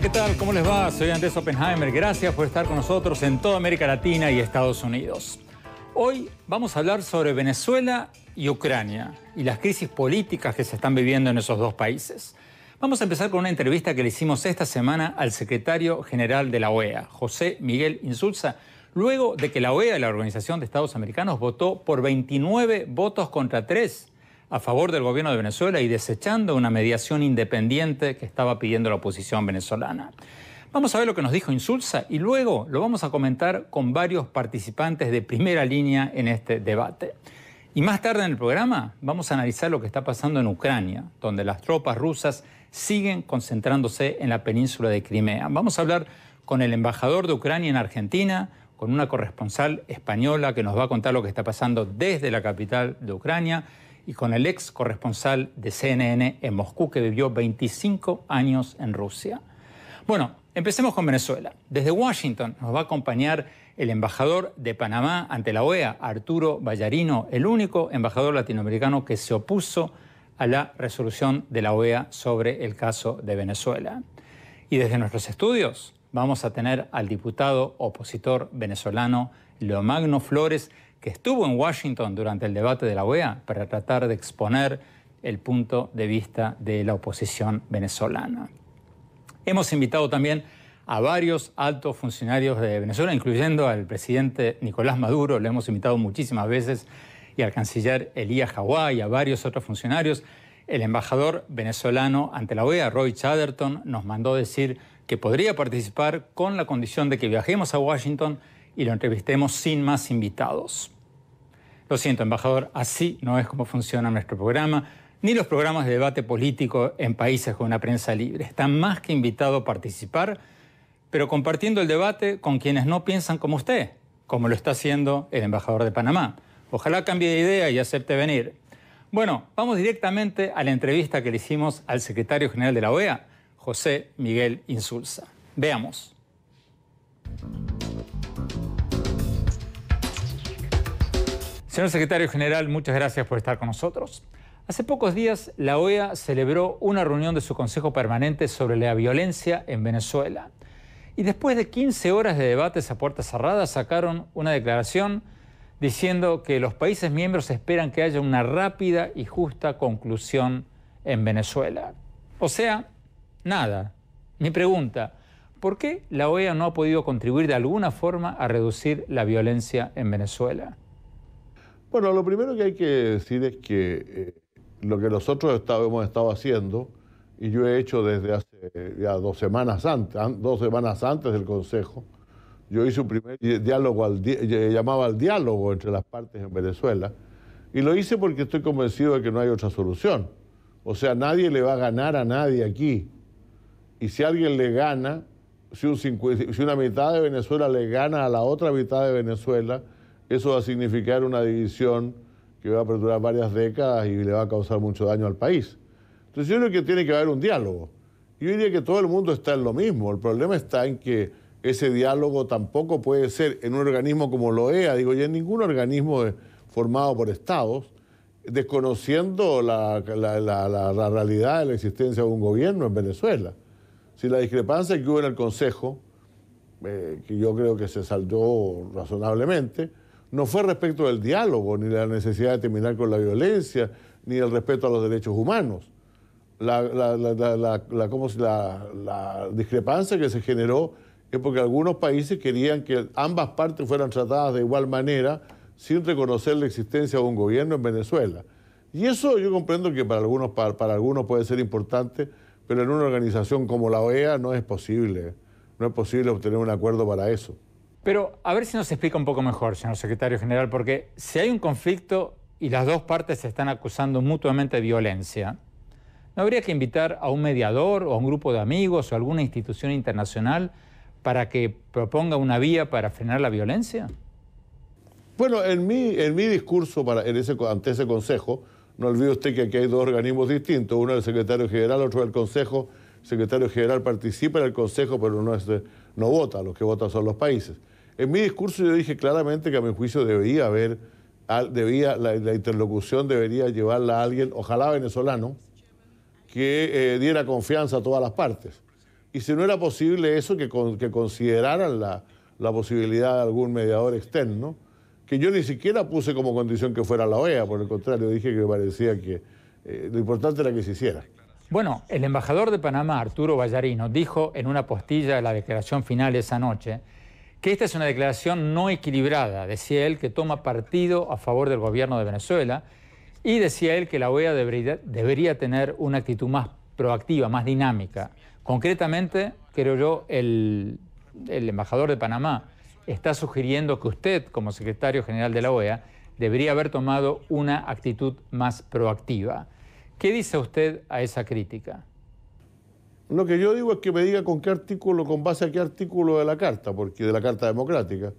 ¿qué tal? ¿Cómo les va? Soy Andrés Oppenheimer. Gracias por estar con nosotros en toda América Latina y Estados Unidos. Hoy vamos a hablar sobre Venezuela y Ucrania y las crisis políticas que se están viviendo en esos dos países. Vamos a empezar con una entrevista que le hicimos esta semana al secretario general de la OEA, José Miguel Insulza, luego de que la OEA, la Organización de Estados Americanos, votó por 29 votos contra 3 a favor del gobierno de Venezuela y desechando una mediación independiente que estaba pidiendo la oposición venezolana. Vamos a ver lo que nos dijo Insulza y luego lo vamos a comentar con varios participantes de primera línea en este debate. Y más tarde en el programa vamos a analizar lo que está pasando en Ucrania, donde las tropas rusas siguen concentrándose en la península de Crimea. Vamos a hablar con el embajador de Ucrania en Argentina, con una corresponsal española que nos va a contar lo que está pasando desde la capital de Ucrania y con el ex corresponsal de CNN en Moscú que vivió 25 años en Rusia. Bueno, empecemos con Venezuela. Desde Washington nos va a acompañar el embajador de Panamá ante la OEA, Arturo Vallarino, el único embajador latinoamericano que se opuso a la resolución de la OEA sobre el caso de Venezuela. Y desde nuestros estudios vamos a tener al diputado opositor venezolano Leomagno Flores, que estuvo en Washington durante el debate de la OEA para tratar de exponer el punto de vista de la oposición venezolana. Hemos invitado también a varios altos funcionarios de Venezuela, incluyendo al presidente Nicolás Maduro, lo hemos invitado muchísimas veces, y al canciller Elías Hawái, y a varios otros funcionarios. El embajador venezolano ante la OEA, Roy Chatterton, nos mandó decir que podría participar con la condición de que viajemos a Washington y lo entrevistemos sin más invitados. Lo siento, embajador, así no es como funciona nuestro programa, ni los programas de debate político en países con una prensa libre. Está más que invitado a participar, pero compartiendo el debate con quienes no piensan como usted, como lo está haciendo el embajador de Panamá. Ojalá cambie de idea y acepte venir. Bueno, vamos directamente a la entrevista que le hicimos al secretario general de la OEA, José Miguel Insulza. Veamos. Señor secretario general, muchas gracias por estar con nosotros. Hace pocos días, la OEA celebró una reunión de su Consejo Permanente sobre la violencia en Venezuela. Y después de 15 horas de debates a puertas cerradas, sacaron una declaración diciendo que los países miembros esperan que haya una rápida y justa conclusión en Venezuela. O sea, nada. Mi pregunta, ¿por qué la OEA no ha podido contribuir de alguna forma a reducir la violencia en Venezuela? Bueno, lo primero que hay que decir es que eh, lo que nosotros hemos estado haciendo, y yo he hecho desde hace eh, dos semanas antes, dos semanas antes del Consejo, yo hice un primer diálogo, al llamaba al diálogo entre las partes en Venezuela, y lo hice porque estoy convencido de que no hay otra solución. O sea, nadie le va a ganar a nadie aquí. Y si alguien le gana, si una mitad de Venezuela le gana a la otra mitad de Venezuela, eso va a significar una división que va a perdurar varias décadas y le va a causar mucho daño al país. Entonces yo creo que tiene que haber un diálogo. Yo diría que todo el mundo está en lo mismo. El problema está en que ese diálogo tampoco puede ser en un organismo como lo EA, digo, y en ningún organismo formado por estados, desconociendo la, realidad de la existencia de un gobierno en Venezuela. Si la discrepancia que hubo en el Consejo, eh, que yo creo que se saldó razonablemente, no fue respecto del diálogo, ni la necesidad de terminar con la violencia, ni el respeto a los derechos humanos. La, discrepancia que se generó es porque algunos países querían que ambas partes fueran tratadas de igual manera sin reconocer la existencia de un gobierno en Venezuela. Y eso yo comprendo que para algunos, para algunos puede ser importante, pero en una organización como la OEA no es posible. No es posible obtener un acuerdo para eso. Pero a ver si nos explica un poco mejor, señor secretario general, porque si hay un conflicto y las dos partes se están acusando mutuamente de violencia, ¿no habría que invitar a un mediador o a un grupo de amigos o a alguna institución internacional para que proponga una vía para frenar la violencia? Bueno, en mi, discurso para, ante ese consejo, no olvide usted que aquí hay dos organismos distintos, uno es el secretario general, otro del el consejo. El secretario general participa en el consejo, pero no, no vota, los que votan son los países. En mi discurso yo dije claramente que a mi juicio debía haber, debía, la, interlocución debería llevarla a alguien, ojalá venezolano, que eh, diera confianza a todas las partes. Y si no era posible eso, que, que consideraran la, posibilidad de algún mediador externo, que yo ni siquiera puse como condición que fuera la OEA, por el contrario, dije que me parecía que eh, lo importante era que se hiciera. Bueno, el embajador de Panamá, Arturo Vallarino, dijo en una postilla de la declaración final esa noche que esta es una declaración no equilibrada, decía él, que toma partido a favor del gobierno de Venezuela y decía él que la OEA debería, tener una actitud más proactiva, más dinámica. Concretamente, creo yo, el embajador de Panamá está sugiriendo que usted, como secretario general de la OEA, debería haber tomado una actitud más proactiva. ¿Qué dice usted a esa crítica? Lo que yo digo es que me diga con qué artículo, con base a qué artículo de la Carta, porque de la Carta Democrática.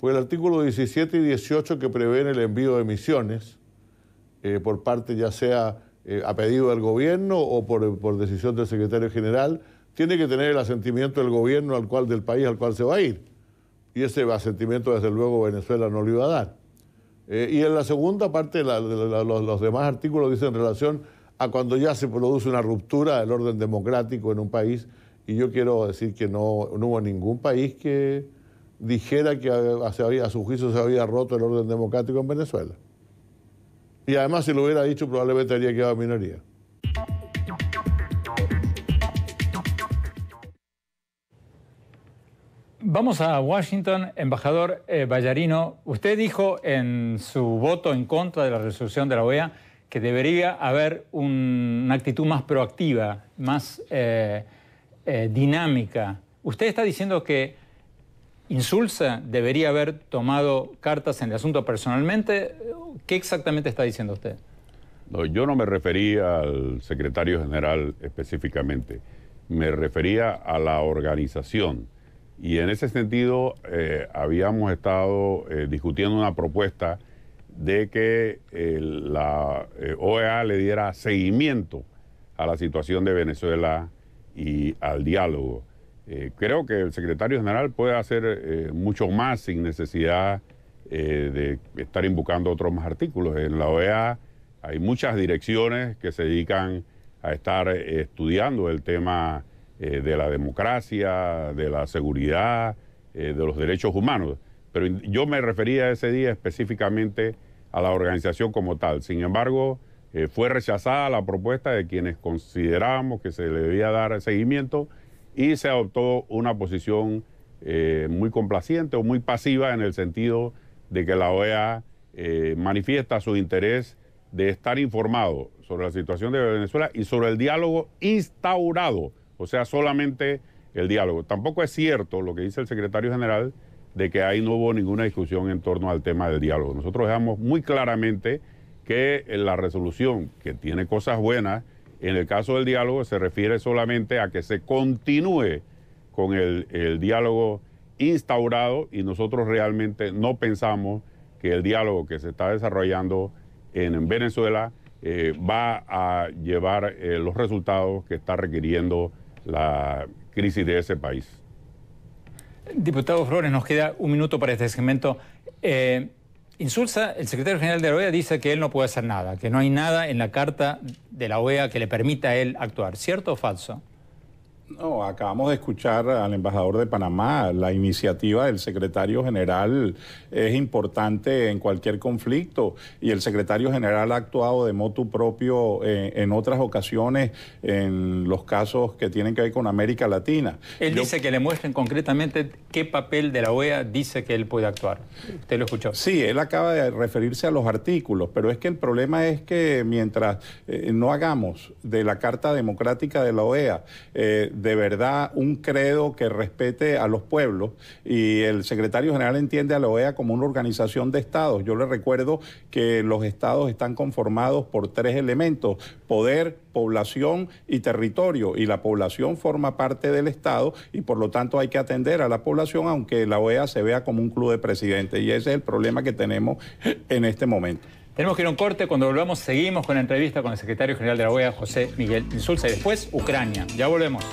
pues el artículo 17 y 18 que prevén el envío de misiones eh, por parte ya sea eh, a pedido del gobierno o por, decisión del secretario general, tiene que tener el asentimiento del gobierno al cual, del país al cual se va a ir. Y ese asentimiento, desde luego, Venezuela no lo iba a dar. Eh, y en la segunda parte, la, los, demás artículos dicen en relación a cuando ya se produce una ruptura del orden democrático en un país. Y yo quiero decir que no, hubo ningún país que dijera que a su juicio se había roto el orden democrático en Venezuela. Y además, si lo hubiera dicho, probablemente habría quedado en minoría. Vamos a Washington, embajador eh, Vallarino. Usted dijo en su voto en contra de la resolución de la OEA que debería haber una actitud más proactiva, más eh, eh, dinámica. Usted está diciendo que Insulsa debería haber tomado cartas en el asunto personalmente. ¿Qué exactamente está diciendo usted? yo no me refería al secretario general específicamente, me refería a la organización. Y en ese sentido eh, habíamos estado discutiendo una propuesta de que la eh, OEA le diera seguimiento a la situación de Venezuela y al diálogo. Eh, creo que el secretario general puede hacer eh, mucho más sin necesidad de estar invocando otros más artículos. En la OEA hay muchas direcciones que se dedican a estar estudiando el tema de la democracia, de la seguridad, de los derechos humanos. Pero yo me refería ese día específicamente a la organización como tal. Sin embargo, eh, fue rechazada la propuesta de quienes considerábamos que se le debía dar seguimiento y se adoptó una posición eh, muy complaciente o muy pasiva en el sentido de que la OEA eh, manifiesta su interés de estar informado sobre la situación de Venezuela y sobre el diálogo instaurado, o sea, solamente el diálogo. Tampoco es cierto lo que dice el secretario general de que ahí no hubo ninguna discusión en torno al tema del diálogo. Nosotros dejamos muy claramente que eh, la resolución, que tiene cosas buenas, en el caso del diálogo se refiere solamente a que se continúe con el, diálogo instaurado y nosotros realmente no pensamos que el diálogo que se está desarrollando en Venezuela eh, va a llevar eh, los resultados que está requiriendo la crisis de ese país. Diputado Flores, nos queda un minuto para este segmento. Eh, insulsa, el secretario general de la OEA, dice que él no puede hacer nada, que no hay nada en la carta de la OEA que le permita a él actuar. ¿Cierto o falso? No, acabamos de escuchar al embajador de Panamá. La iniciativa del secretario general es importante en cualquier conflicto y el secretario general ha actuado de motu propio eh, en, otras ocasiones en los casos que tienen que ver con América Latina. Él dice que le muestren concretamente qué papel de la OEA dice que él puede actuar. Usted lo escuchó. Sí, él acaba de referirse a los artículos, pero es que el problema es que mientras eh, no hagamos de la Carta Democrática de la OEA, eh, de verdad un credo que respete a los pueblos y el secretario general entiende a la OEA como una organización de estados. Yo le recuerdo que los estados están conformados por tres elementos, poder, población y territorio y la población forma parte del Estado y por lo tanto hay que atender a la población aunque la OEA se vea como un club de presidentes y ese es el problema que tenemos en este momento. Tenemos que ir a un corte, cuando volvamos seguimos con la entrevista con el secretario general de la OEA, José Miguel Insulza, y después Ucrania. Ya volvemos.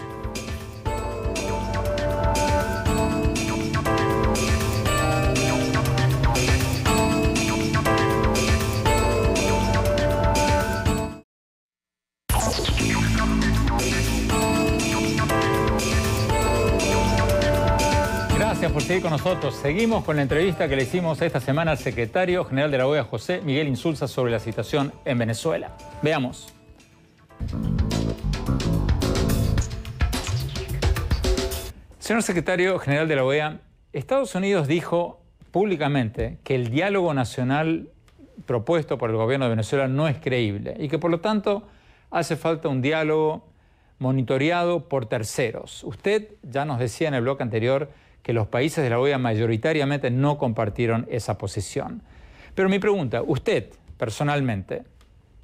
con nosotros. Seguimos con la entrevista que le hicimos esta semana al secretario general de la OEA, José Miguel Insulza, sobre la situación en Venezuela. Veamos. Señor secretario general de la OEA, Estados Unidos dijo públicamente que el diálogo nacional propuesto por el gobierno de Venezuela no es creíble y que por lo tanto hace falta un diálogo monitoreado por terceros. Usted ya nos decía en el bloque anterior que los países de la OEA mayoritariamente no compartieron esa posición. Pero mi pregunta, usted personalmente,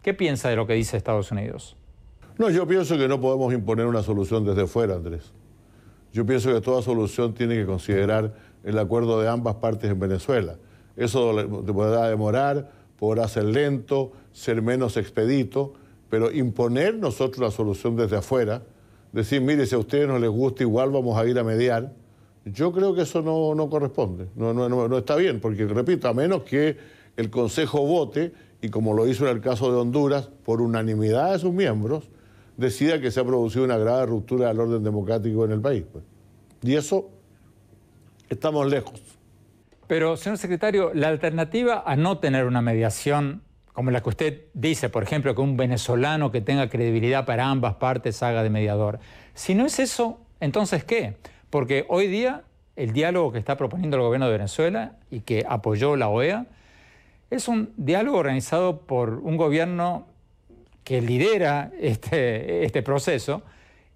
¿qué piensa de lo que dice Estados Unidos? No, yo pienso que no podemos imponer una solución desde fuera, Andrés. Yo pienso que toda solución tiene que considerar el acuerdo de ambas partes en Venezuela. Eso podrá demorar, podrá ser lento, ser menos expedito, pero imponer nosotros la solución desde afuera, decir, mire, si a ustedes no les gusta, igual vamos a ir a mediar, yo creo que eso no, corresponde, no, no, no, está bien, porque repito, a menos que el Consejo vote, y como lo hizo en el caso de Honduras, por unanimidad de sus miembros, decida que se ha producido una grave ruptura del orden democrático en el país. Pues. Y eso estamos lejos. Pero, señor secretario, la alternativa a no tener una mediación como la que usted dice, por ejemplo, que un venezolano que tenga credibilidad para ambas partes haga de mediador, si no es eso, entonces ¿qué? Porque hoy día el diálogo que está proponiendo el gobierno de Venezuela y que apoyó la OEA es un diálogo organizado por un gobierno que lidera este, este, proceso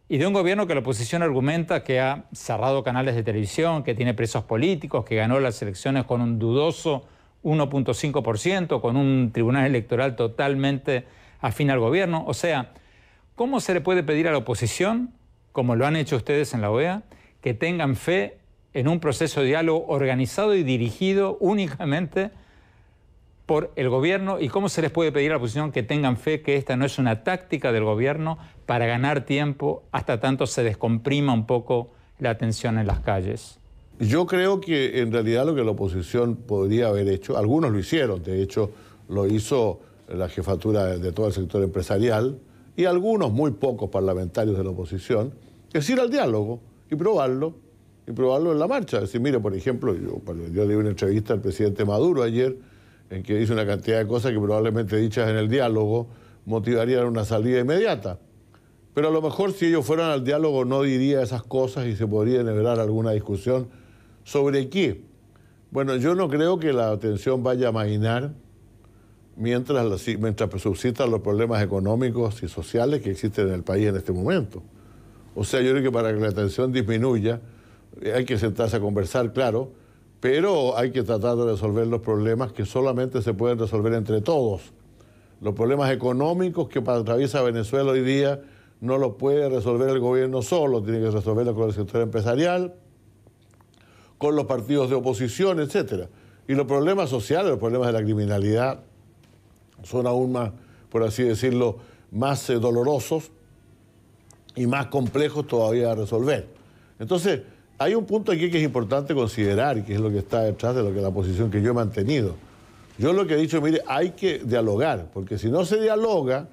y de un gobierno que la oposición argumenta que ha cerrado canales de televisión, que tiene presos políticos, que ganó las elecciones con un dudoso 1.5%, con un tribunal electoral totalmente afín al gobierno. O sea, ¿cómo se le puede pedir a la oposición, como lo han hecho ustedes en la OEA, que tengan fe en un proceso de diálogo organizado y dirigido únicamente por el gobierno y cómo se les puede pedir a la oposición que tengan fe que esta no es una táctica del gobierno para ganar tiempo hasta tanto se descomprima un poco la tensión en las calles. Yo creo que en realidad lo que la oposición podría haber hecho, algunos lo hicieron, de hecho lo hizo la jefatura de todo el sector empresarial y algunos muy pocos parlamentarios de la oposición, es ir al diálogo y probarlo, y probarlo en la marcha. Es decir, mire, por ejemplo, yo, di una entrevista al presidente Maduro ayer, en que hizo una cantidad de cosas que probablemente dichas en el diálogo motivarían una salida inmediata. Pero a lo mejor si ellos fueran al diálogo no diría esas cosas y se podría generar alguna discusión sobre qué. Bueno, yo no creo que la atención vaya a mainar mientras, mientras subsistan los problemas económicos y sociales que existen en el país en este momento. O sea, yo creo que para que la tensión disminuya, eh, hay que sentarse a conversar, claro, pero hay que tratar de resolver los problemas que solamente se pueden resolver entre todos. Los problemas económicos que atraviesa Venezuela hoy día no los puede resolver el gobierno solo, tiene que resolverlo con el sector empresarial, con los partidos de oposición, etc. Y los problemas sociales, los problemas de la criminalidad, son aún más, por así decirlo, más eh, dolorosos y más complejos todavía a resolver. Entonces, hay un punto aquí que es importante considerar que es lo que está detrás de lo que la posición que yo he mantenido. Yo lo que he dicho, mire, hay que dialogar, porque si no se dialoga,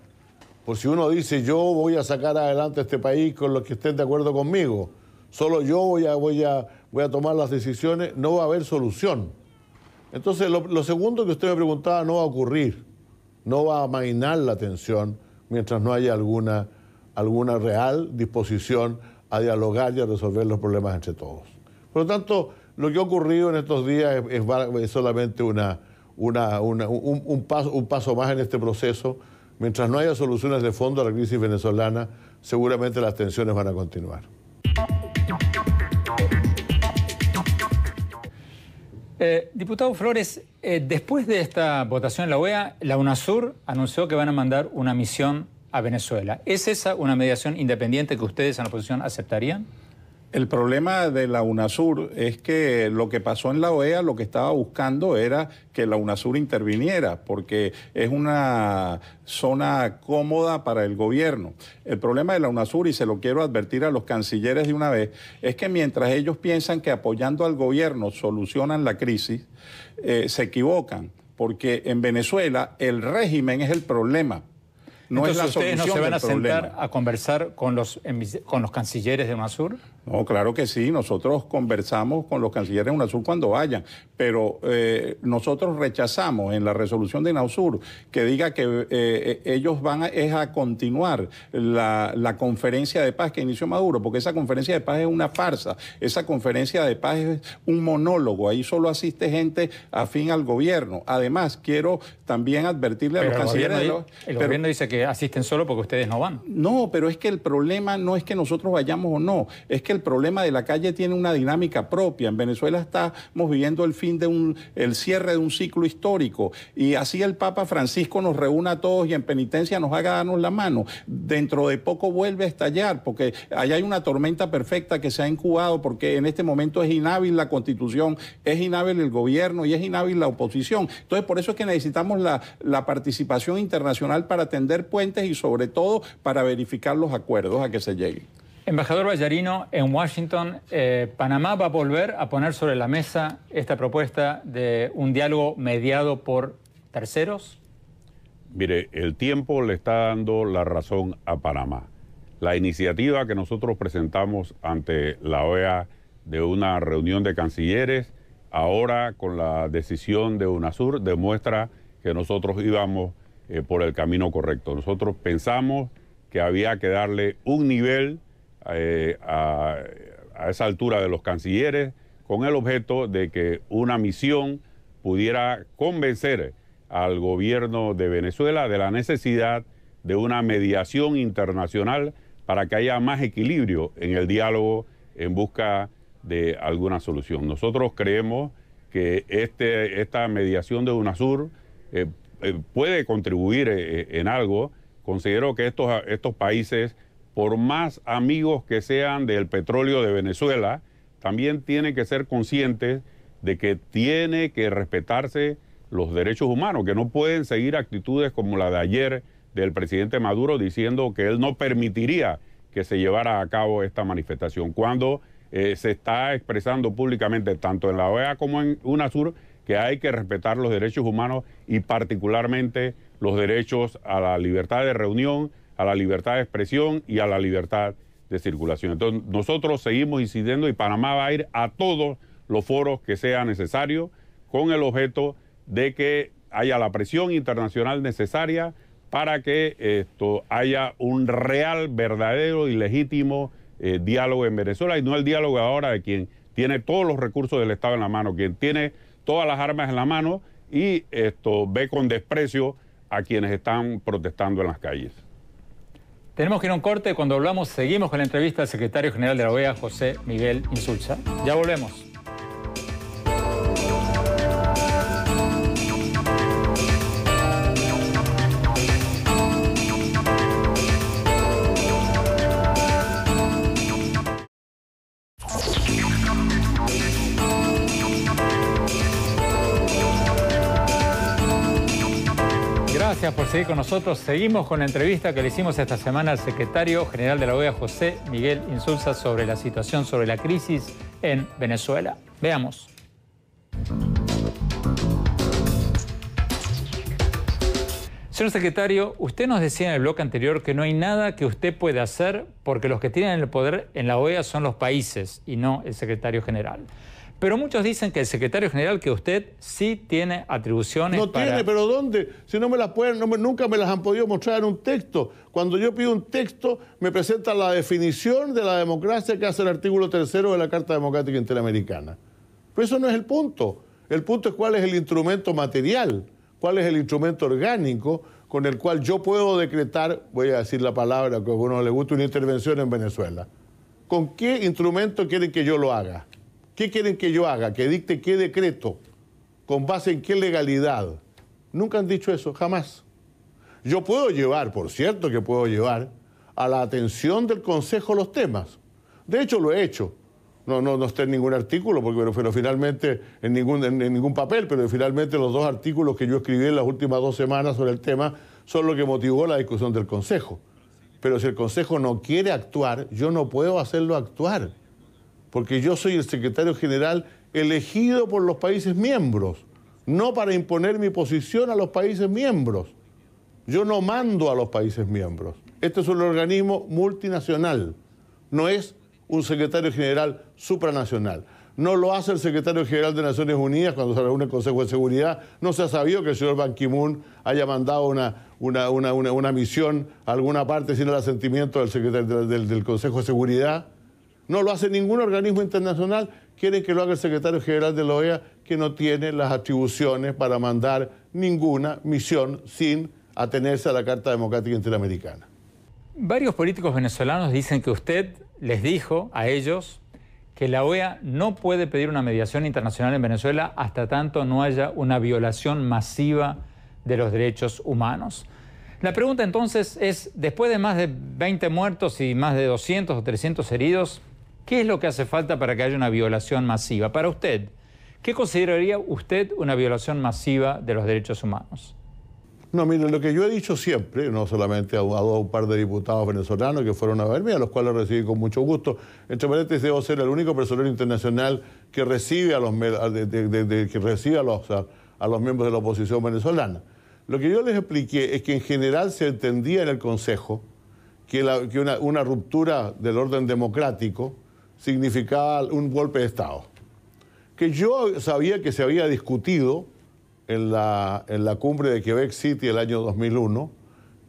por si uno dice yo voy a sacar adelante este país con los que estén de acuerdo conmigo, solo yo voy a, voy a, voy a tomar las decisiones, no va a haber solución. Entonces, lo, lo segundo que usted me preguntaba no va a ocurrir, no va a amainar la tensión mientras no haya alguna alguna real disposición a dialogar y a resolver los problemas entre todos. Por lo tanto, lo que ha ocurrido en estos días es, solamente una, un, paso, un paso más en este proceso. Mientras no haya soluciones de fondo a la crisis venezolana, seguramente las tensiones van a continuar. Eh, diputado Flores, eh, después de esta votación en la OEA, la UNASUR anunció que van a mandar una misión a Venezuela. ¿Es esa una mediación independiente que ustedes en la oposición aceptarían? El problema de la UNASUR es que lo que pasó en la OEA lo que estaba buscando era que la UNASUR interviniera, porque es una zona cómoda para el gobierno. El problema de la UNASUR, y se lo quiero advertir a los cancilleres de una vez, es que mientras ellos piensan que apoyando al gobierno solucionan la crisis, eh, se equivocan, porque en Venezuela el régimen es el problema no Entonces, ustedes no se van a sentar a conversar con los, con los cancilleres de UNASUR? No, claro que sí, nosotros conversamos con los cancilleres de UNASUR cuando vayan, pero eh, nosotros rechazamos en la resolución de Nausur que diga que eh, ellos van a, es a continuar la, conferencia de paz que inició Maduro, porque esa conferencia de paz es una farsa, esa conferencia de paz es un monólogo, ahí solo asiste gente afín al gobierno. Además, quiero también advertirle a los cancilleres... el gobierno dice que asisten solo porque ustedes no van. No, pero es que el problema no es que nosotros vayamos o no, es que el el problema de la calle tiene una dinámica propia. En Venezuela estamos viviendo el fin de un, el cierre de un ciclo histórico y así el Papa Francisco nos reúna a todos y en penitencia nos haga darnos la mano. Dentro de poco vuelve a estallar porque allá hay una tormenta perfecta que se ha incubado porque en este momento es inhábil la constitución, es inhábil el gobierno y es inhábil la oposición. Entonces por eso es que necesitamos la, la participación internacional para tender puentes y sobre todo para verificar los acuerdos a que se lleguen. Embajador Vallarino, en Washington, eh, Panamá va a volver a poner sobre la mesa esta propuesta de un diálogo mediado por terceros. Mire, el tiempo le está dando la razón a Panamá. La iniciativa que nosotros presentamos ante la OEA de una reunión de cancilleres, ahora con la decisión de UNASUR, demuestra que nosotros íbamos eh, por el camino correcto. Nosotros pensamos que había que darle un nivel eh, a, esa altura de los cancilleres con el objeto de que una misión pudiera convencer al gobierno de Venezuela de la necesidad de una mediación internacional para que haya más equilibrio en el diálogo en busca de alguna solución. Nosotros creemos que este, esta mediación de UNASUR eh, eh, puede contribuir en algo. Considero que estos países por más amigos que sean del petróleo de Venezuela, también tienen que ser conscientes de que tiene que respetarse los derechos humanos, que no pueden seguir actitudes como la de ayer del presidente Maduro diciendo que él no permitiría que se llevara a cabo esta manifestación, cuando eh, se está expresando públicamente, tanto en la OEA como en UNASUR, que hay que respetar los derechos humanos y particularmente los derechos a la libertad de reunión, a la libertad de expresión y a la libertad de circulación. Entonces, nosotros seguimos incidiendo y Panamá va a ir a todos los foros que sea necesario con el objeto de que haya la presión internacional necesaria para que esto haya un real, verdadero y legítimo eh, diálogo en Venezuela y no el diálogo ahora de quien tiene todos los recursos del Estado en la mano, quien tiene todas las armas en la mano y esto ve con desprecio a quienes están protestando en las calles. Tenemos que ir a un corte. Cuando volvamos seguimos con la entrevista al secretario general de la OEA, José Miguel Insulza. Ya volvemos. con nosotros. Seguimos con la entrevista que le hicimos esta semana al secretario general de la OEA, José Miguel Insulza, sobre la situación, sobre la crisis en Venezuela. Veamos. Señor secretario, usted nos decía en el bloque anterior que no hay nada que usted pueda hacer porque los que tienen el poder en la OEA son los países y no el secretario general. Pero muchos dicen que el secretario general, que usted sí tiene atribuciones. No tiene, pero ¿dónde? Si no me las pueden, nunca me las han podido mostrar en un texto. Cuando yo pido un texto, me presenta la definición de la democracia que hace el artículo tercero de la Carta Democrática Interamericana. Pero eso no es el punto. El punto es cuál es el instrumento material, cuál es el instrumento orgánico con el cual yo puedo decretar, voy a decir la palabra que a uno le gusta, una intervención en Venezuela. ¿Con qué instrumento quieren que yo lo haga? ¿Qué quieren que yo haga? ¿Que dicte qué decreto? ¿Con base en qué legalidad? Nunca han dicho eso, jamás. Yo puedo llevar, por cierto que puedo llevar, a la atención del Consejo los temas. De hecho, lo he hecho. No, no, no está en ningún artículo, porque, pero, finalmente, en ningún, ningún papel, pero finalmente los dos artículos que yo escribí en las últimas dos semanas sobre el tema son lo que motivó la discusión del Consejo. Pero si el Consejo no quiere actuar, yo no puedo hacerlo actuar porque yo soy el secretario general elegido por los países miembros, no para imponer mi posición a los países miembros. Yo no mando a los países miembros. Este es un organismo multinacional, no es un secretario general supranacional. No lo hace el secretario general de Naciones Unidas cuando se reúne el Consejo de Seguridad. No se ha sabido que el señor Ban Ki-moon haya mandado una, una, misión a alguna parte sin el asentimiento del secretario del Consejo de Seguridad. No lo hace ningún organismo internacional, quieren que lo haga el secretario general de la OEA, que no tiene las atribuciones para mandar ninguna misión sin atenerse a la Carta Democrática Interamericana. Varios políticos venezolanos dicen que usted les dijo a ellos que la OEA no puede pedir una mediación internacional en Venezuela hasta tanto no haya una violación masiva de los derechos humanos. La pregunta entonces es, después de más de 20 muertos y más de 200 o 300 heridos, ¿Qué es lo que hace falta para que haya una violación masiva? Para usted, ¿qué consideraría usted una violación masiva de los derechos humanos? No, mire, lo que yo he dicho siempre, no solamente a, un par de diputados venezolanos que fueron a verme, a los cuales recibí con mucho gusto. Entre paréntesis, debo ser el único personal internacional que recibe a los, que los, los miembros de la oposición venezolana. Lo que yo les expliqué es que en general se entendía en el Consejo que, una, ruptura del orden democrático significaba un golpe de Estado, que yo sabía que se había discutido en la, cumbre de Quebec City el año 2001,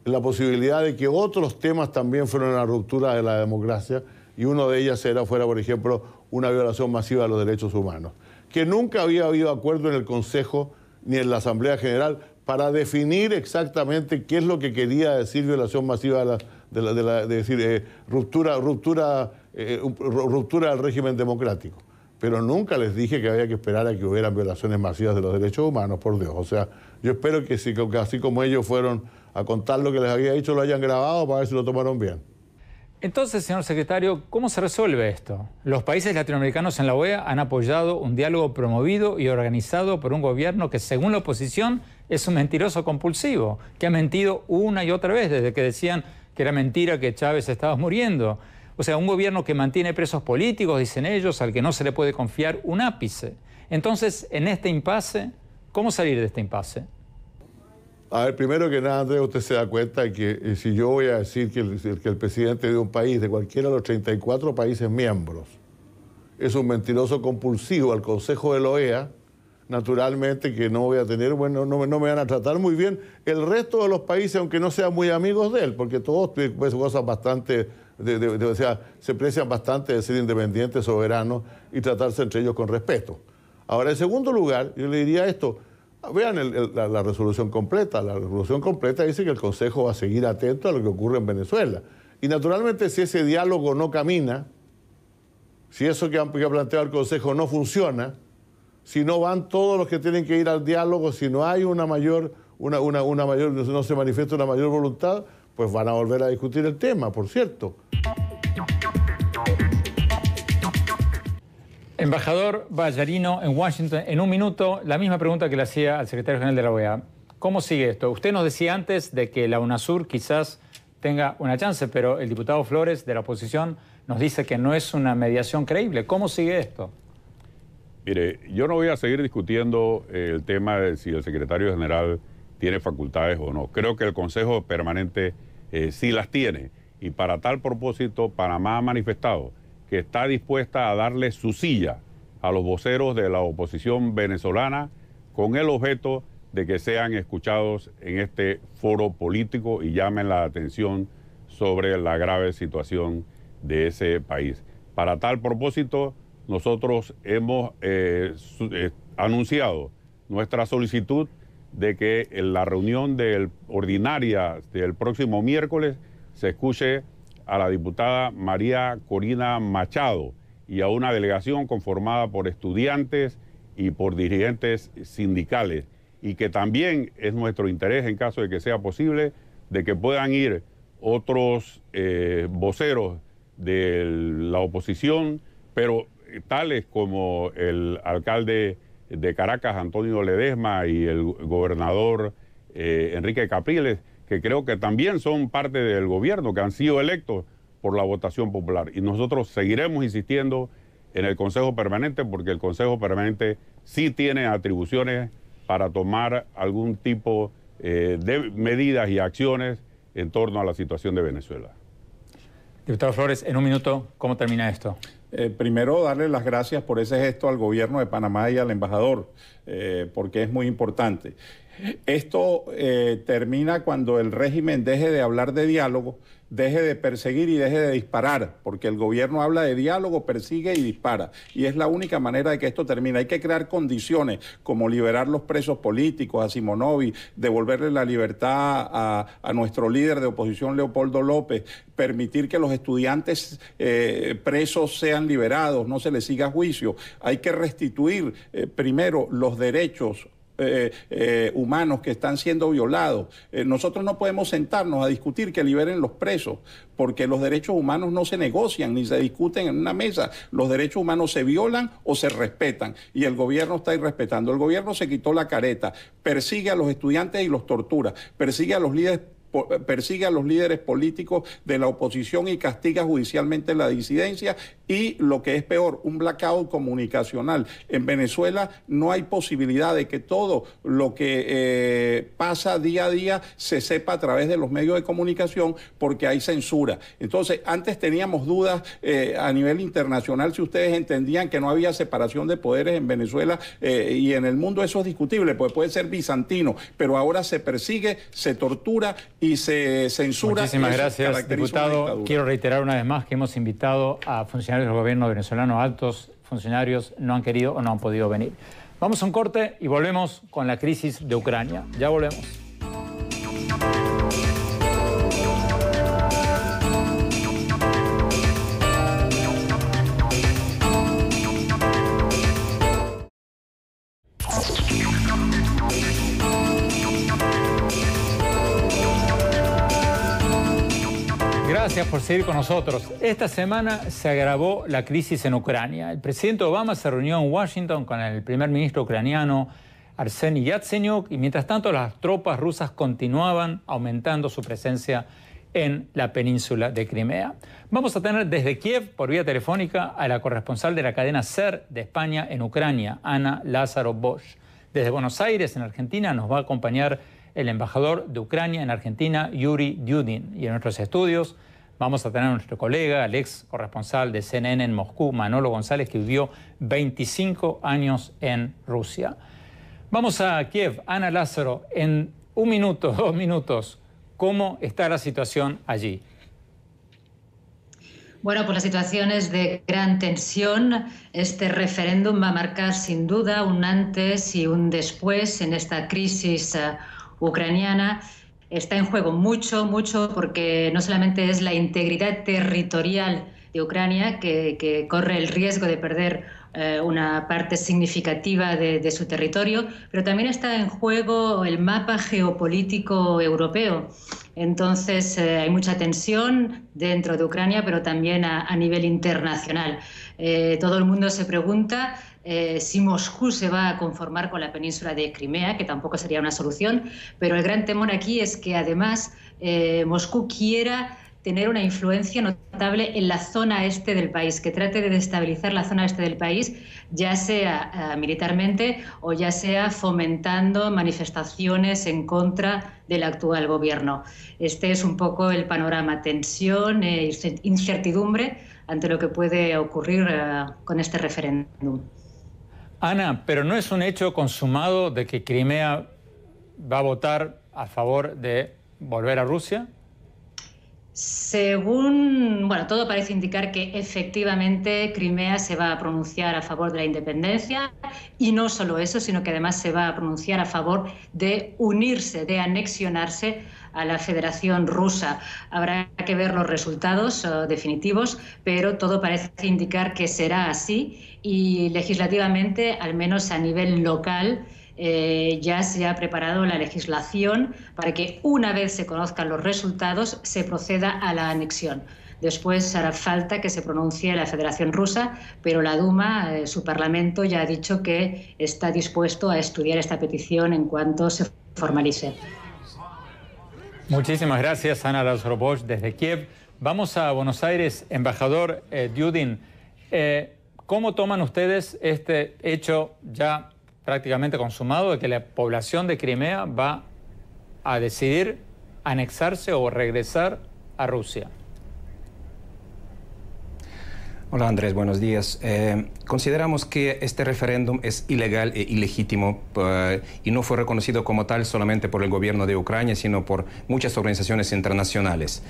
la posibilidad de que otros temas también fueran la ruptura de la democracia y uno de ellas era, fuera, por ejemplo, una violación masiva de los derechos humanos, que nunca había habido acuerdo en el Consejo ni en la Asamblea General para definir exactamente qué es lo que quería decir violación masiva de la, de decir, eh, ruptura, ruptura eh, ruptura del régimen democrático. Pero nunca les dije que había que esperar a que hubieran violaciones masivas de los derechos humanos, por Dios. O sea, yo espero que, si, así como ellos fueron a contar lo que les había dicho, lo hayan grabado para ver si lo tomaron bien. Entonces, señor secretario, ¿cómo se resuelve esto? Los países latinoamericanos en la OEA han apoyado un diálogo promovido y organizado por un gobierno que, según la oposición, es un mentiroso compulsivo, que ha mentido una y otra vez desde que decían que era mentira que Chávez estaba muriendo. O sea, un gobierno que mantiene presos políticos, dicen ellos, al que no se le puede confiar un ápice. Entonces, en este impasse, ¿cómo salir de este impasse? A ver, primero que nada, Andrés, usted se da cuenta que eh, si yo voy a decir que el, presidente de un país, de cualquiera de los 34 países miembros, es un mentiroso compulsivo al Consejo de la OEA, naturalmente que no voy a tener, bueno, no, no, me van a tratar muy bien el resto de los países, aunque no sean muy amigos de él, porque todos tienen pues, cosas bastante o sea, se precian bastante de ser independientes, soberanos y tratarse entre ellos con respeto. Ahora, en segundo lugar, yo le diría esto, vean la, resolución completa, la resolución completa dice que el Consejo va a seguir atento a lo que ocurre en Venezuela. Y naturalmente, si ese diálogo no camina, si eso que ha, planteado el Consejo no funciona, si no van todos los que tienen que ir al diálogo, si no hay una mayor, una mayor, no se manifiesta una mayor voluntad, pues van a volver a discutir el tema, por cierto. Embajador Vallarino en Washington, en un minuto, la misma pregunta que le hacía al secretario general de la OEA. ¿Cómo sigue esto? Usted nos decía antes de que la UNASUR quizás tenga una chance, pero el diputado Flores de la oposición nos dice que no es una mediación creíble. ¿Cómo sigue esto? Mire, yo no voy a seguir discutiendo eh, el tema de si el secretario general tiene facultades o no. Creo que el Consejo Permanente eh, sí las tiene. Y para tal propósito, Panamá ha manifestado que está dispuesta a darle su silla a los voceros de la oposición venezolana con el objeto de que sean escuchados en este foro político y llamen la atención sobre la grave situación de ese país. Para tal propósito, nosotros hemos eh, eh, anunciado nuestra solicitud de que en la reunión del, ordinaria del próximo miércoles se escuche a la diputada María Corina Machado y a una delegación conformada por estudiantes y por dirigentes sindicales y que también es nuestro interés en caso de que sea posible de que puedan ir otros eh, voceros de la oposición, pero eh, tales como el alcalde de Caracas, Antonio Ledesma, y el gobernador eh, Enrique Capriles, que creo que también son parte del gobierno, que han sido electos por la votación popular. Y nosotros seguiremos insistiendo en el Consejo Permanente porque el Consejo Permanente sí tiene atribuciones para tomar algún tipo eh, de medidas y acciones en torno a la situación de Venezuela. Diputado Flores, en un minuto, ¿cómo termina esto? Eh, primero, darle las gracias por ese gesto al gobierno de Panamá y al embajador, eh, porque es muy importante. Esto eh, termina cuando el régimen deje de hablar de diálogo, deje de perseguir y deje de disparar, porque el gobierno habla de diálogo, persigue y dispara. Y es la única manera de que esto termine. Hay que crear condiciones como liberar los presos políticos a Simonovi, devolverle la libertad a, nuestro líder de oposición, Leopoldo López, permitir que los estudiantes eh, presos sean liberados, no se les siga juicio. Hay que restituir eh, primero los derechos eh, eh, humanos que están siendo violados. Eh, nosotros no podemos sentarnos a discutir que liberen los presos, porque los derechos humanos no se negocian ni se discuten en una mesa. Los derechos humanos se violan o se respetan, y el gobierno está irrespetando. El gobierno se quitó la careta, persigue a los estudiantes y los tortura, persigue a los líderes persigue a los líderes políticos de la oposición y castiga judicialmente la disidencia y lo que es peor, un blackout comunicacional. En Venezuela no hay posibilidad de que todo lo que eh, pasa día a día se sepa a través de los medios de comunicación porque hay censura. Entonces, antes teníamos dudas eh, a nivel internacional si ustedes entendían que no había separación de poderes en Venezuela eh, y en el mundo eso es discutible, pues puede ser bizantino, pero ahora se persigue, se tortura y se censura. Muchísimas gracias, diputado. Quiero reiterar una vez más que hemos invitado a funcionarios del gobierno venezolano, altos funcionarios, no han querido o no han podido venir. Vamos a un corte y volvemos con la crisis de Ucrania. Ya volvemos. gracias por seguir con nosotros. Esta semana se agravó la crisis en Ucrania. El presidente Obama se reunió en Washington con el primer ministro ucraniano Arseniy Yatsenyuk y mientras tanto las tropas rusas continuaban aumentando su presencia en la península de Crimea. Vamos a tener desde Kiev, por vía telefónica, a la corresponsal de la cadena SER de España en Ucrania, Ana Lázaro Bosch. Desde Buenos Aires, en Argentina, nos va a acompañar el embajador de Ucrania en Argentina, Yuri Dudin. Y en nuestros estudios Vamos a tener a nuestro colega, el ex corresponsal de CNN en Moscú, Manolo González, que vivió 25 años en Rusia. Vamos a Kiev. Ana Lázaro, en un minuto, dos minutos, ¿cómo está la situación allí? Bueno, pues la situación es de gran tensión. Este referéndum va a marcar sin duda un antes y un después en esta crisis eh, ucraniana está en juego mucho, mucho, porque no solamente es la integridad territorial de Ucrania, que, corre el riesgo de perder eh, una parte significativa de, su territorio, pero también está en juego el mapa geopolítico europeo. Entonces eh, hay mucha tensión dentro de Ucrania, pero también a, nivel internacional. Eh, todo el mundo se pregunta eh, si Moscú se va a conformar con la península de Crimea, que tampoco sería una solución, pero el gran temor aquí es que además eh, Moscú quiera tener una influencia notable en la zona este del país, que trate de destabilizar la zona este del país, ya sea eh, militarmente o ya sea fomentando manifestaciones en contra del actual gobierno. Este es un poco el panorama, tensión e incertidumbre ante lo que puede ocurrir con este referéndum. Ana, pero no es un hecho consumado de que Crimea va a votar a favor de volver a Rusia. Según, bueno, todo parece indicar que efectivamente Crimea se va a pronunciar a favor de la independencia y no solo eso, sino que además se va a pronunciar a favor de unirse, de anexionarse a la Federación Rusa. Habrá que ver los resultados eh, definitivos, pero todo parece indicar que será así y legislativamente, al menos a nivel local, eh, ya se ha preparado la legislación para que una vez se conozcan los resultados se proceda a la anexión. Después hará falta que se pronuncie la Federación Rusa, pero la Duma, eh, su Parlamento, ya ha dicho que está dispuesto a estudiar esta petición en cuanto se formalice. Muchísimas gracias, Ana Bosch, desde Kiev. Vamos a Buenos Aires, embajador eh, eh, ¿Cómo toman ustedes este hecho ya prácticamente consumado de que la población de Crimea va a decidir anexarse o regresar a Rusia? Hola Andrés, buenos días. Eh, consideramos que este referéndum es ilegal e ilegítimo eh, y no fue reconocido como tal solamente por el gobierno de Ucrania, sino por muchas organizaciones internacionales.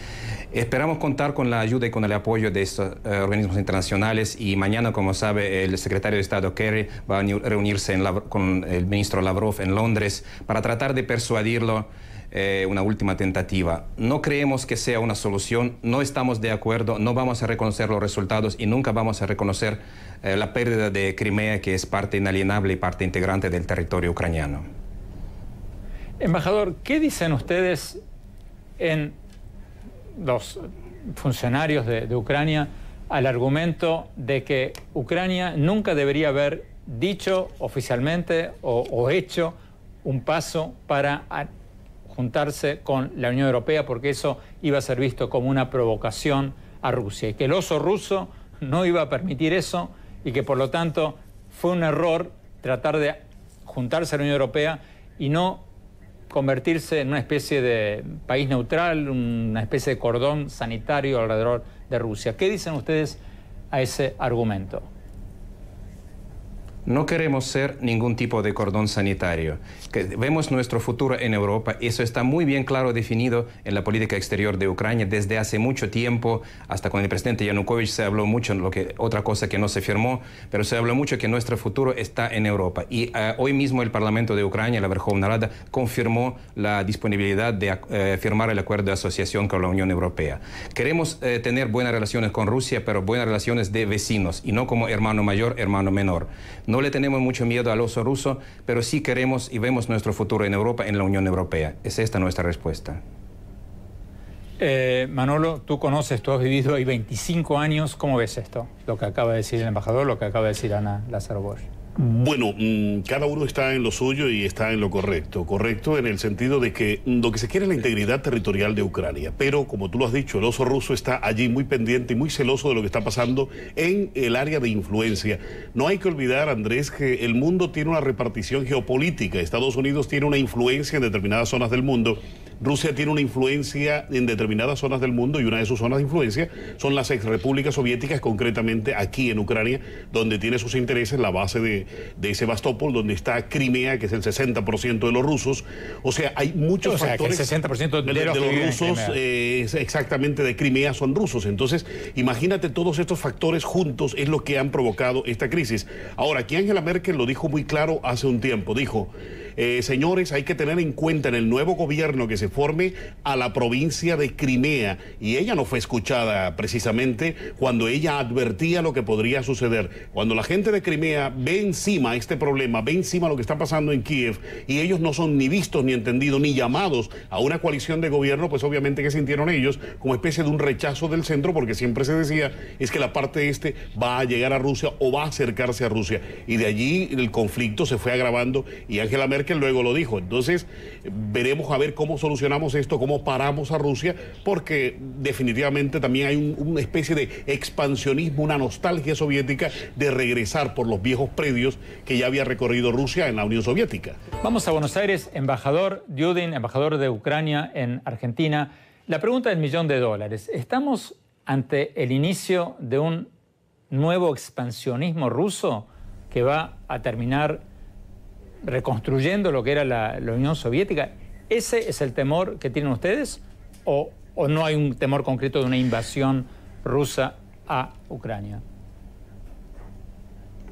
Esperamos contar con la ayuda y con el apoyo de estos eh, organismos internacionales y mañana, como sabe, el secretario de Estado Kerry va a reunirse con el ministro Lavrov en Londres para tratar de persuadirlo eh, una última tentativa. No creemos que sea una solución, no estamos de acuerdo, no vamos a reconocer los resultados y nunca vamos a reconocer eh, la pérdida de Crimea, que es parte inalienable y parte integrante del territorio ucraniano. Embajador, ¿qué dicen ustedes en los funcionarios de, Ucrania al argumento de que Ucrania nunca debería haber dicho oficialmente o hecho un paso para juntarse con la Unión Europea porque eso iba a ser visto como una provocación a Rusia y que el oso ruso no iba a permitir eso y que por lo tanto fue un error tratar de juntarse a la Unión Europea y no convertirse en una especie de país neutral, una especie de cordón sanitario alrededor de Rusia. ¿Qué dicen ustedes a ese argumento? No queremos ser ningún tipo de cordón sanitario. Que vemos nuestro futuro en Europa, eso está muy bien claro definido en la política exterior de Ucrania desde hace mucho tiempo, hasta con el presidente Yanukovych se habló mucho, lo que, otra cosa que no se firmó, pero se habló mucho que nuestro futuro está en Europa. Y eh, hoy mismo el Parlamento de Ucrania, la Verkhovna Rada, confirmó la disponibilidad de eh, firmar el acuerdo de asociación con la Unión Europea. Queremos eh, tener buenas relaciones con Rusia, pero buenas relaciones de vecinos y no como hermano mayor, hermano menor. No le tenemos mucho miedo al oso ruso, pero sí queremos y vemos nuestro futuro en Europa, en la Unión Europea. Es esta nuestra respuesta. Eh, Manolo, tú conoces, tú has vivido ahí 25 años. ¿Cómo ves esto? Lo que acaba de decir el embajador, lo que acaba de decir Ana Lázaro Bosch. Bueno, mm, cada uno está en lo suyo y está en lo correcto. Correcto en el sentido de que mm, lo que se quiere es la integridad territorial de Ucrania. Pero, como tú lo has dicho, el oso ruso está allí muy pendiente y muy celoso de lo que está pasando en el área de influencia. No hay que olvidar, Andrés, que el mundo tiene una repartición geopolítica. Estados Unidos tiene una influencia en determinadas zonas del mundo Rusia tiene una influencia en determinadas zonas del mundo y una de sus zonas de influencia son las ex repúblicas soviéticas, concretamente aquí en Ucrania, donde tiene sus intereses la base de, Sebastopol, donde está Crimea, que es el 60% de los rusos. O sea, hay muchos factores. el 60% de, los, rusos, eh, exactamente de Crimea, son rusos. Entonces, imagínate todos estos factores juntos es lo que han provocado esta crisis. Ahora, aquí Angela Merkel lo dijo muy claro hace un tiempo. Dijo. Eh, señores, hay que tener en cuenta en el nuevo gobierno que se forme a la provincia de Crimea. Y ella no fue escuchada precisamente cuando ella advertía lo que podría suceder. Cuando la gente de Crimea ve encima este problema, ve encima lo que está pasando en Kiev y ellos no son ni vistos, ni entendidos, ni llamados a una coalición de gobierno, pues obviamente que sintieron ellos como especie de un rechazo del centro, porque siempre se decía es que la parte este va a llegar a Rusia o va a acercarse a Rusia. Y de allí el conflicto se fue agravando y Angela Merkel que luego lo dijo. Entonces, veremos a ver cómo solucionamos esto, cómo paramos a Rusia, porque definitivamente también hay una especie de expansionismo, una nostalgia soviética de regresar por los viejos predios que ya había recorrido Rusia en la Unión Soviética. Vamos a Buenos Aires, embajador Dudin, embajador de Ucrania en Argentina. La pregunta del millón de dólares. ¿Estamos ante el inicio de un nuevo expansionismo ruso que va a terminar reconstruyendo lo que era la, Unión Soviética. ¿Ese es el temor que tienen ustedes? ¿O, no hay un temor concreto de una invasión rusa a Ucrania?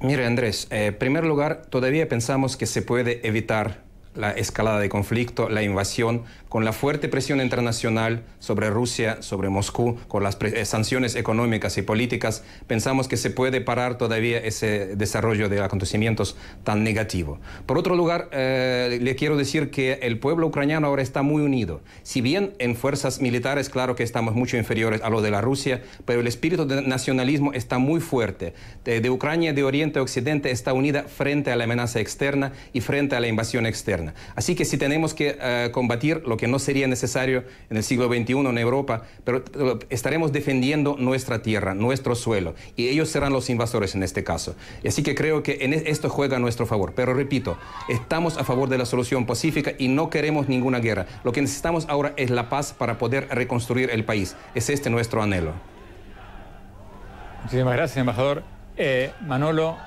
Mire, Andrés, eh, en primer lugar, todavía pensamos que se puede evitar la escalada de conflicto, la invasión, con la fuerte presión internacional sobre Rusia, sobre Moscú, con las eh, sanciones económicas y políticas, pensamos que se puede parar todavía ese desarrollo de acontecimientos tan negativo. Por otro lugar, eh, le quiero decir que el pueblo ucraniano ahora está muy unido. Si bien en fuerzas militares, claro que estamos mucho inferiores a lo de la Rusia, pero el espíritu de nacionalismo está muy fuerte. De, de Ucrania, de Oriente a Occidente, está unida frente a la amenaza externa y frente a la invasión externa. Así que si tenemos que eh, combatir lo que no sería necesario en el siglo XXI en Europa, pero, eh, estaremos defendiendo nuestra tierra, nuestro suelo, y ellos serán los invasores en este caso. Así que creo que en e, esto juega a nuestro favor. Pero repito, estamos a favor de la solución pacífica y no queremos ninguna guerra. Lo que necesitamos ahora es la paz para poder reconstruir el país. Es este nuestro anhelo. Muchísimas gracias, embajador. Eh, Manolo,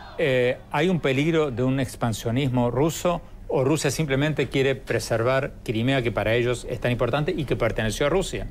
¿hay un peligro de un expansionismo ruso o Rusia simplemente quiere preservar Crimea, que para ellos es tan importante y que perteneció a Rusia.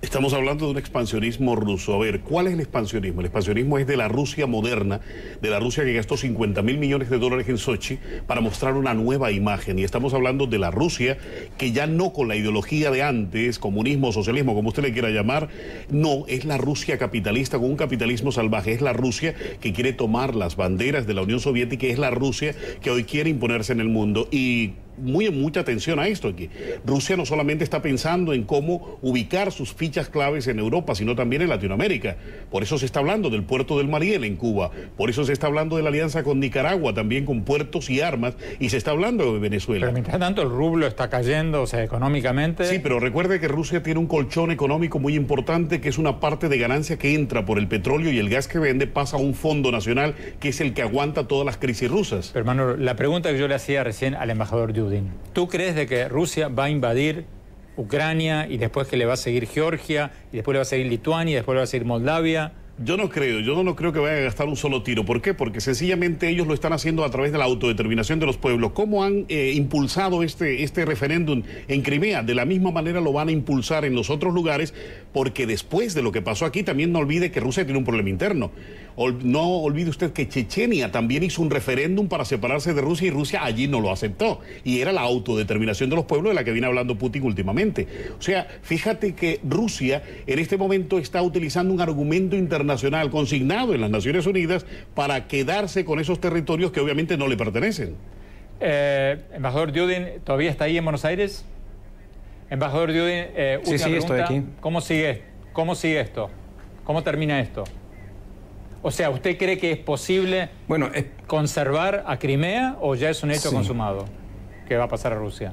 Estamos hablando de un expansionismo ruso. A ver, ¿cuál es el expansionismo? El expansionismo es de la Rusia moderna, de la Rusia que gastó 50 mil millones de dólares en Sochi para mostrar una nueva imagen. Y estamos hablando de la Rusia que ya no con la ideología de antes, comunismo, socialismo, como usted le quiera llamar, no, es la Rusia capitalista con un capitalismo salvaje. Es la Rusia que quiere tomar las banderas de la Unión Soviética, es la Rusia que hoy quiere imponerse en el mundo. Y muy, mucha atención a esto, que Rusia no solamente está pensando en cómo ubicar sus fichas claves en Europa, sino también en Latinoamérica. Por eso se está hablando del puerto del Mariel en Cuba, por eso se está hablando de la alianza con Nicaragua, también con puertos y armas, y se está hablando de Venezuela. Pero mientras tanto el rublo está cayendo, o sea, económicamente. Sí, pero recuerde que Rusia tiene un colchón económico muy importante, que es una parte de ganancia que entra por el petróleo y el gas que vende pasa a un fondo nacional, que es el que aguanta todas las crisis rusas. hermano, la pregunta que yo le hacía recién al embajador de ¿Tú crees de que Rusia va a invadir Ucrania y después que le va a seguir Georgia y después le va a seguir Lituania y después le va a seguir Moldavia? Yo no creo, yo no creo que vaya a gastar un solo tiro. ¿Por qué? Porque sencillamente ellos lo están haciendo a través de la autodeterminación de los pueblos. ¿Cómo han eh, impulsado este, este referéndum en Crimea? De la misma manera lo van a impulsar en los otros lugares, porque después de lo que pasó aquí, también no olvide que Rusia tiene un problema interno no olvide usted que Chechenia también hizo un referéndum para separarse de Rusia y Rusia allí no lo aceptó. Y era la autodeterminación de los pueblos de la que viene hablando Putin últimamente. O sea, fíjate que Rusia en este momento está utilizando un argumento internacional consignado en las Naciones Unidas para quedarse con esos territorios que obviamente no le pertenecen. Eh, embajador Dudin, ¿todavía está ahí en Buenos Aires? Embajador Dudin, eh, aquí. sigue, ¿Cómo sigue esto? ¿Cómo termina esto? O sea, ¿usted cree que es posible bueno, conservar a Crimea o ya es un hecho consumado que va a pasar a Rusia?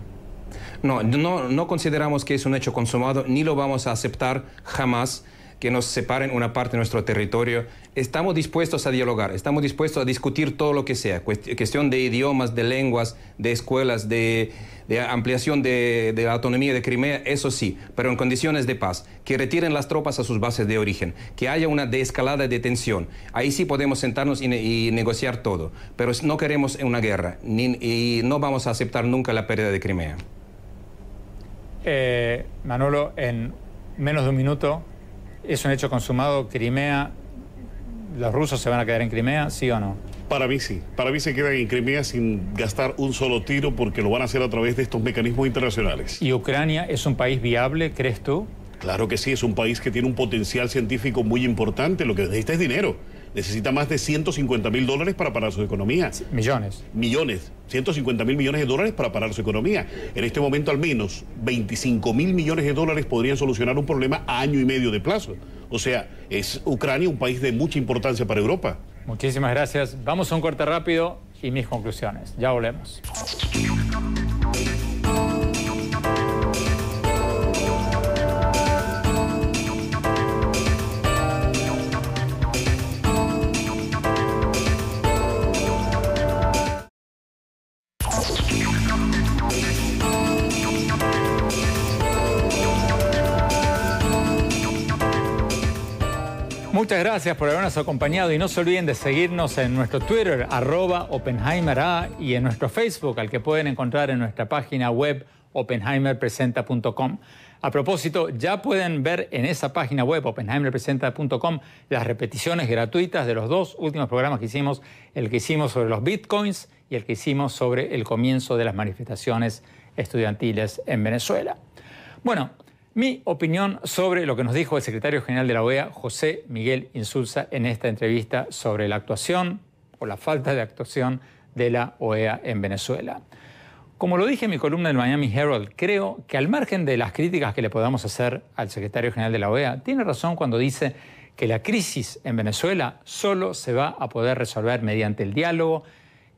No, no, no consideramos que es un hecho consumado, ni lo vamos a aceptar jamás que nos separen una parte de nuestro territorio. Estamos dispuestos a dialogar, estamos dispuestos a discutir todo lo que sea, cuestión de idiomas, de lenguas, de escuelas, de, ampliación de, la autonomía de Crimea, eso sí, pero en condiciones de paz, que retiren las tropas a sus bases de origen, que haya una desescalada de tensión. Ahí sí podemos sentarnos y, negociar todo, pero no queremos una guerra ni, y no vamos a aceptar nunca la pérdida de Crimea. Eh, Manolo, en menos de un minuto, es un hecho consumado. Crimea, los rusos se van a quedar en Crimea, sí o no. Para mí sí, para mí se quedan en Crimea sin gastar un solo tiro porque lo van a hacer a través de estos mecanismos internacionales. ¿Y Ucrania es un país viable, crees tú? Claro que sí, es un país que tiene un potencial científico muy importante, lo que necesita es dinero necesita más de 150 mil dólares para parar su economía. Millones. Millones. 150 mil millones de dólares para parar su economía. En este momento al menos 25 mil millones de dólares podrían solucionar un problema a año y medio de plazo. O sea, es Ucrania un país de mucha importancia para Europa. Muchísimas gracias. Vamos a un corte rápido y mis conclusiones. Ya volvemos. Muchas gracias por habernos acompañado y no se olviden de seguirnos en nuestro Twitter, arroba OpenheimerA, y en nuestro Facebook, al que pueden encontrar en nuestra página web openheimerpresenta.com. A propósito, ya pueden ver en esa página web, openheimerpresenta.com, las repeticiones gratuitas de los dos últimos programas que hicimos, el que hicimos sobre los bitcoins y el que hicimos sobre el comienzo de las manifestaciones estudiantiles en Venezuela. Bueno, mi opinión sobre lo que nos dijo el secretario general de la OEA, José Miguel Insulza, en esta entrevista sobre la actuación o la falta de actuación de la OEA en Venezuela. Como lo dije en mi columna del Miami Herald, creo que al margen de las críticas que le podamos hacer al secretario general de la OEA, tiene razón cuando dice que la crisis en Venezuela solo se va a poder resolver mediante el diálogo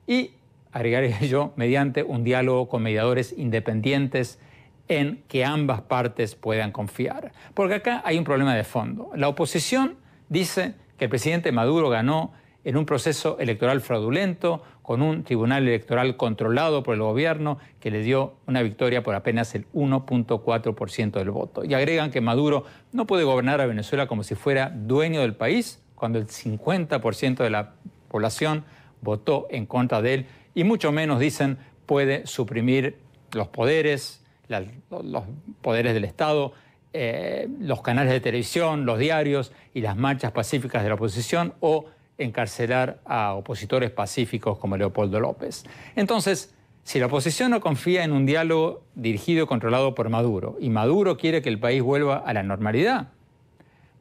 y, agregaría yo, mediante un diálogo con mediadores independientes en que ambas partes puedan confiar. Porque acá hay un problema de fondo. La oposición dice que el presidente Maduro ganó en un proceso electoral fraudulento, con un tribunal electoral controlado por el gobierno que le dio una victoria por apenas el 1.4% del voto. Y agregan que Maduro no puede gobernar a Venezuela como si fuera dueño del país, cuando el 50% de la población votó en contra de él, y mucho menos, dicen, puede suprimir los poderes, los poderes del Estado, eh, los canales de televisión, los diarios y las marchas pacíficas de la oposición o encarcelar a opositores pacíficos como Leopoldo López. Entonces, si la oposición no confía en un diálogo dirigido y controlado por Maduro, y Maduro quiere que el país vuelva a la normalidad,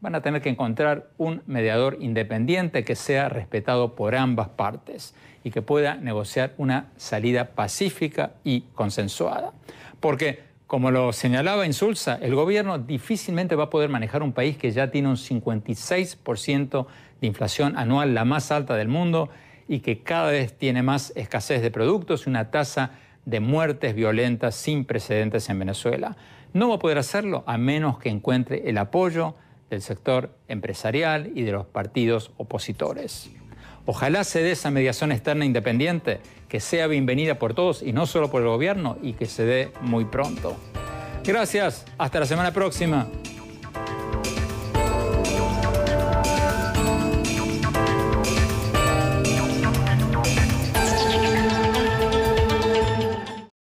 van a tener que encontrar un mediador independiente que sea respetado por ambas partes y que pueda negociar una salida pacífica y consensuada porque, como lo señalaba Insulza, el gobierno difícilmente va a poder manejar un país que ya tiene un 56% de inflación anual, la más alta del mundo, y que cada vez tiene más escasez de productos y una tasa de muertes violentas sin precedentes en Venezuela. No va a poder hacerlo a menos que encuentre el apoyo del sector empresarial y de los partidos opositores. Ojalá se dé esa mediación externa independiente que sea bienvenida por todos y no solo por el gobierno y que se dé muy pronto. Gracias, hasta la semana próxima.